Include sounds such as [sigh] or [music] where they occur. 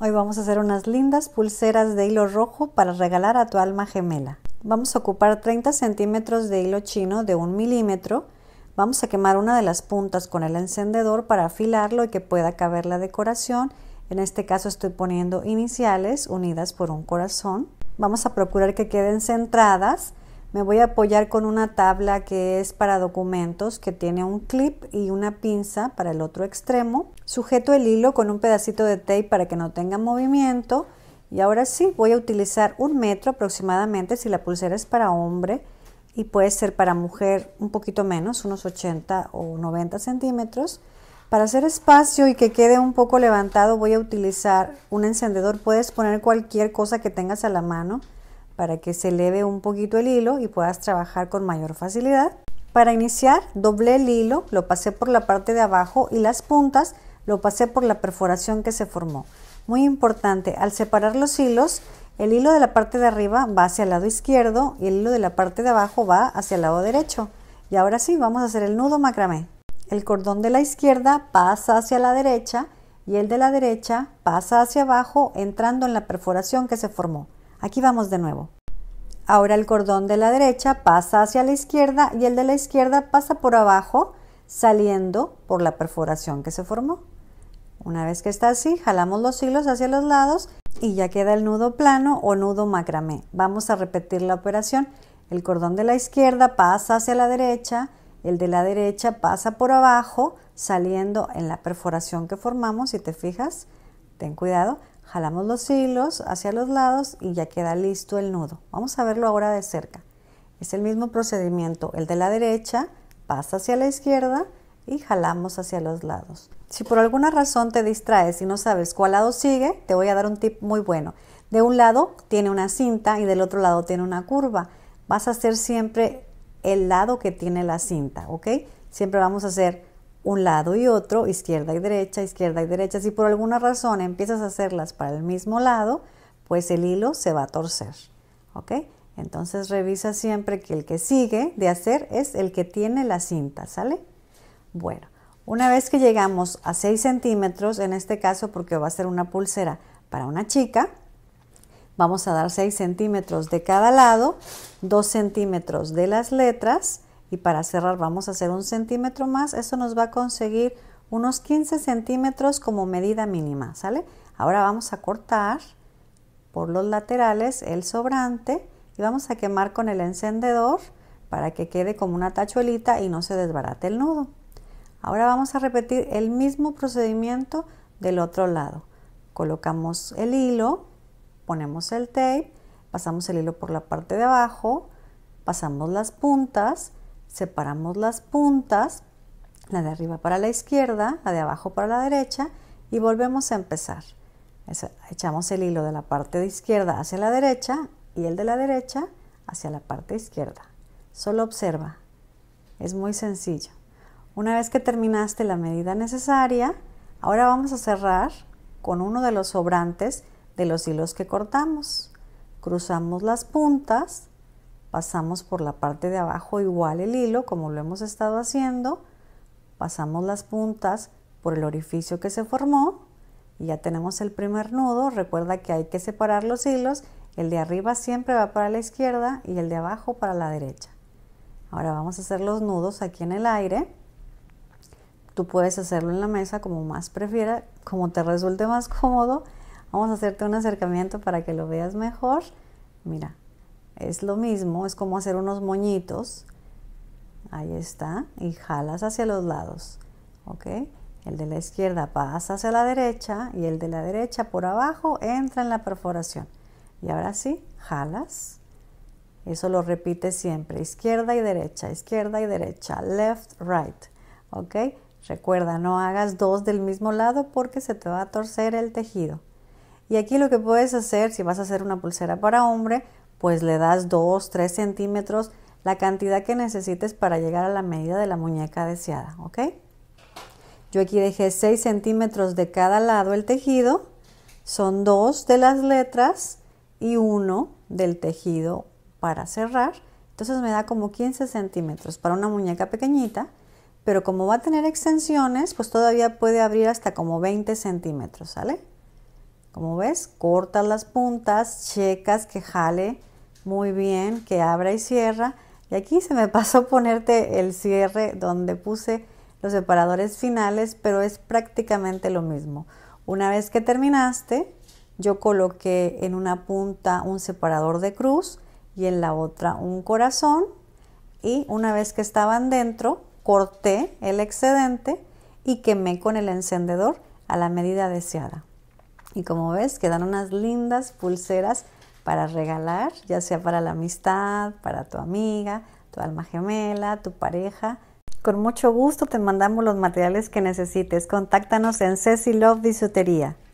Hoy vamos a hacer unas lindas pulseras de hilo rojo para regalar a tu alma gemela. Vamos a ocupar 30 centímetros de hilo chino de 1 milímetro. Vamos a quemar una de las puntas con el encendedor para afilarlo y que pueda caber la decoración. En este caso estoy poniendo iniciales unidas por un corazón. Vamos a procurar que queden centradas me voy a apoyar con una tabla que es para documentos, que tiene un clip y una pinza para el otro extremo. Sujeto el hilo con un pedacito de tape para que no tenga movimiento. Y ahora sí, voy a utilizar un metro aproximadamente si la pulsera es para hombre y puede ser para mujer un poquito menos, unos 80 o 90 centímetros. Para hacer espacio y que quede un poco levantado voy a utilizar un encendedor. Puedes poner cualquier cosa que tengas a la mano para que se eleve un poquito el hilo y puedas trabajar con mayor facilidad. Para iniciar, doblé el hilo, lo pasé por la parte de abajo y las puntas lo pasé por la perforación que se formó. Muy importante, al separar los hilos, el hilo de la parte de arriba va hacia el lado izquierdo y el hilo de la parte de abajo va hacia el lado derecho. Y ahora sí, vamos a hacer el nudo macramé. El cordón de la izquierda pasa hacia la derecha y el de la derecha pasa hacia abajo entrando en la perforación que se formó. Aquí vamos de nuevo. Ahora el cordón de la derecha pasa hacia la izquierda y el de la izquierda pasa por abajo saliendo por la perforación que se formó. Una vez que está así, jalamos los hilos hacia los lados y ya queda el nudo plano o nudo macramé. Vamos a repetir la operación. El cordón de la izquierda pasa hacia la derecha, el de la derecha pasa por abajo, saliendo en la perforación que formamos, si te fijas, ten cuidado, Jalamos los hilos hacia los lados y ya queda listo el nudo. Vamos a verlo ahora de cerca. Es el mismo procedimiento, el de la derecha pasa hacia la izquierda y jalamos hacia los lados. Si por alguna razón te distraes y no sabes cuál lado sigue, te voy a dar un tip muy bueno. De un lado tiene una cinta y del otro lado tiene una curva. Vas a hacer siempre el lado que tiene la cinta, ¿ok? Siempre vamos a hacer un lado y otro, izquierda y derecha, izquierda y derecha. Si por alguna razón empiezas a hacerlas para el mismo lado, pues el hilo se va a torcer. ¿Ok? Entonces revisa siempre que el que sigue de hacer es el que tiene la cinta, ¿sale? Bueno, una vez que llegamos a 6 centímetros, en este caso porque va a ser una pulsera para una chica, vamos a dar 6 centímetros de cada lado, 2 centímetros de las letras, y para cerrar vamos a hacer un centímetro más. Eso nos va a conseguir unos 15 centímetros como medida mínima, ¿sale? Ahora vamos a cortar por los laterales el sobrante y vamos a quemar con el encendedor para que quede como una tachuelita y no se desbarate el nudo. Ahora vamos a repetir el mismo procedimiento del otro lado. Colocamos el hilo, ponemos el tape, pasamos el hilo por la parte de abajo, pasamos las puntas Separamos las puntas, la de arriba para la izquierda, la de abajo para la derecha y volvemos a empezar. Echamos el hilo de la parte de izquierda hacia la derecha y el de la derecha hacia la parte izquierda. Solo observa. Es muy sencillo. Una vez que terminaste la medida necesaria, ahora vamos a cerrar con uno de los sobrantes de los hilos que cortamos. Cruzamos las puntas, pasamos por la parte de abajo igual el hilo como lo hemos estado haciendo, pasamos las puntas por el orificio que se formó y ya tenemos el primer nudo, recuerda que hay que separar los hilos, el de arriba siempre va para la izquierda y el de abajo para la derecha. Ahora vamos a hacer los nudos aquí en el aire. Tú puedes hacerlo en la mesa como más prefiera, como te resulte más cómodo. Vamos a hacerte un acercamiento para que lo veas mejor. Mira, es lo mismo, es como hacer unos moñitos. Ahí está. Y jalas hacia los lados. ¿Ok? El de la izquierda pasa hacia la derecha y el de la derecha por abajo entra en la perforación. Y ahora sí, jalas. Eso lo repite siempre. Izquierda y derecha, izquierda y derecha. Left, right. ¿Ok? Recuerda, no hagas dos del mismo lado porque se te va a torcer el tejido. Y aquí lo que puedes hacer, si vas a hacer una pulsera para hombre, pues le das 2, 3 centímetros, la cantidad que necesites para llegar a la medida de la muñeca deseada, ¿ok? Yo aquí dejé 6 centímetros de cada lado el tejido, son dos de las letras y uno del tejido para cerrar, entonces me da como 15 centímetros para una muñeca pequeñita, pero como va a tener extensiones, pues todavía puede abrir hasta como 20 centímetros, ¿sale? Como ves, cortas las puntas, checas que jale muy bien, que abra y cierra. Y aquí se me [laughs] pasó ponerte el cierre donde puse los separadores finales, pero es prácticamente lo mismo. Una vez que terminaste, yo coloqué en una punta un separador de cruz y en la otra un corazón. Y una vez que estaban dentro, corté el excedente y quemé con el encendedor a la medida deseada. Y como ves, quedan unas lindas pulseras para regalar, ya sea para la amistad, para tu amiga, tu alma gemela, tu pareja. Con mucho gusto te mandamos los materiales que necesites. Contáctanos en Ceci Love Bisutería.